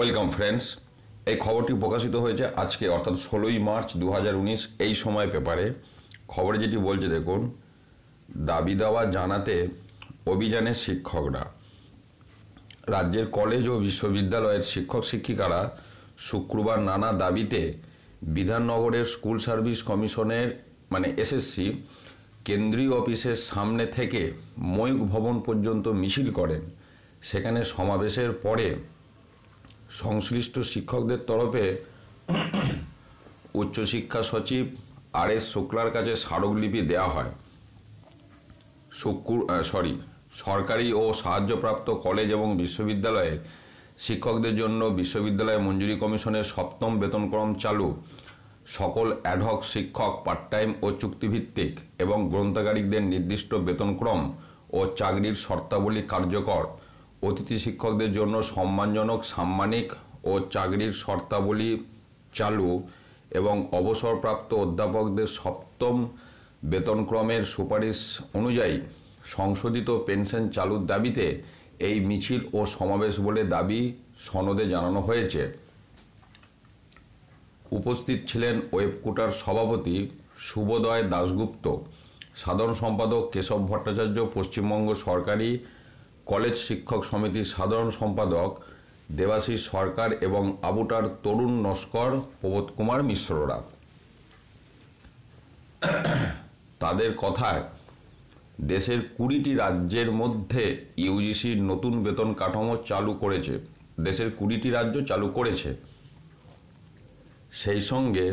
welcome friends এই খবরটি প্রকাশিত হয়েছে আজকে অর্থাৎ ষোলোই মার্চ দু এই সময় পেপারে খবরে যেটি বলছে দেখুন দাবি দাওয়া জানাতে অভিযানের শিক্ষকরা রাজ্যের কলেজ ও বিশ্ববিদ্যালয়ের শিক্ষক শিক্ষিকারা শুক্রবার নানা দাবিতে বিধাননগরের স্কুল সার্ভিস কমিশনের মানে এসএসসি কেন্দ্রীয় অফিসের সামনে থেকে ময়ূক ভবন পর্যন্ত মিছিল করেন সেখানে সমাবেশের পরে সংশ্লিষ্ট শিক্ষকদের তরফে উচ্চশিক্ষা সচিব আর এস শুক্লার কাছে স্মারকলিপি দেওয়া হয় শুক্র সরি সরকারি ও সাহায্যপ্রাপ্ত কলেজ এবং বিশ্ববিদ্যালয়ে শিক্ষকদের জন্য বিশ্ববিদ্যালয় মঞ্জুরি কমিশনের সপ্তম বেতনক্রম চালু সকল অ্যাডহক শিক্ষক পার্ট টাইম ও চুক্তিভিত্তিক এবং গ্রন্থাগারিকদের নির্দিষ্ট বেতনক্রম ও চাকরির শর্তাবলী কার্যকর অতিথি শিক্ষকদের জন্য সম্মানজনক সাম্মানিক ও চাকরির শর্তাবলী চালু এবং অবসরপ্রাপ্ত অধ্যাপকদের সপ্তম বেতনক্রমের সুপারিশ অনুযায়ী সংশোধিত পেনশন চালুর দাবিতে এই মিছিল ও সমাবেশ বলে দাবি সনদে জানানো হয়েছে উপস্থিত ছিলেন ওয়েবকুটার সভাপতি শুভোদয় দাশগুপ্ত সাধারণ সম্পাদক কেশব ভট্টাচার্য পশ্চিমবঙ্গ সরকারি কলেজ শিক্ষক সমিতির সাধারণ সম্পাদক দেবাশিস সরকার এবং আবুটার তরুণ নস্কর প্রবোধ কুমার মিশ্ররা তাদের কথায় দেশের কুড়িটি রাজ্যের মধ্যে ইউজিসির নতুন বেতন কাঠামো চালু করেছে দেশের কুড়িটি রাজ্য চালু করেছে সেই সঙ্গে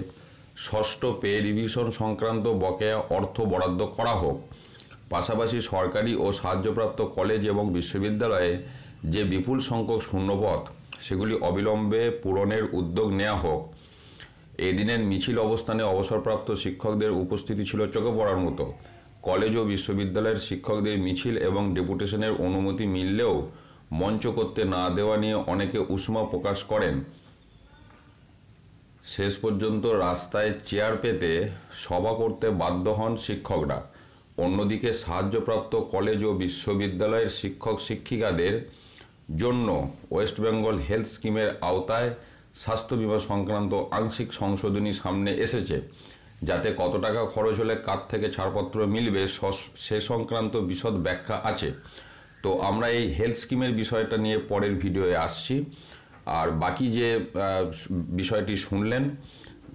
ষষ্ঠ পে রিভিশন সংক্রান্ত বকেয়া অর্থ বরাদ্দ করা হোক পাশাপাশি সরকারি ও সাহায্যপ্রাপ্ত কলেজ এবং বিশ্ববিদ্যালয়ে যে বিপুল সংখ্যক শূন্যপথ সেগুলি অবিলম্বে পূরণের উদ্যোগ নেওয়া হোক এদিনের মিছিল অবস্থানে অবসরপ্রাপ্ত শিক্ষকদের উপস্থিতি ছিল চোখে পড়ার মতো কলেজ ও বিশ্ববিদ্যালয়ের শিক্ষকদের মিছিল এবং ডেপুটেশনের অনুমতি মিললেও মঞ্চ করতে না দেওয়া নিয়ে অনেকে উষ্মা প্রকাশ করেন শেষ পর্যন্ত রাস্তায় চেয়ার পেতে সভা করতে বাধ্য হন শিক্ষকরা অন্যদিকে সাহায্যপ্রাপ্ত কলেজ ও বিশ্ববিদ্যালয়ের শিক্ষক শিক্ষিকাদের জন্য ওয়েস্ট বেঙ্গল হেলথ স্কিমের আওতায় স্বাস্থ্য বিমা সংক্রান্ত আংশিক সংশোধনী সামনে এসেছে যাতে কত টাকা খরচ হলে কার থেকে ছাড়পত্র মিলবে সে সংক্রান্ত বিশদ ব্যাখ্যা আছে তো আমরা এই হেলথ স্কিমের বিষয়টা নিয়ে পরের ভিডিওয়ে আসছি আর বাকি যে বিষয়টি শুনলেন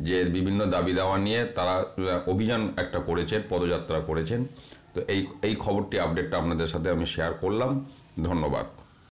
যে বিভিন্ন দাবি দাওয়া নিয়ে তারা অভিযান একটা করেছেন পদযাত্রা করেছেন তো এই এই খবরটি আপডেটটা আপনাদের সাথে আমি শেয়ার করলাম ধন্যবাদ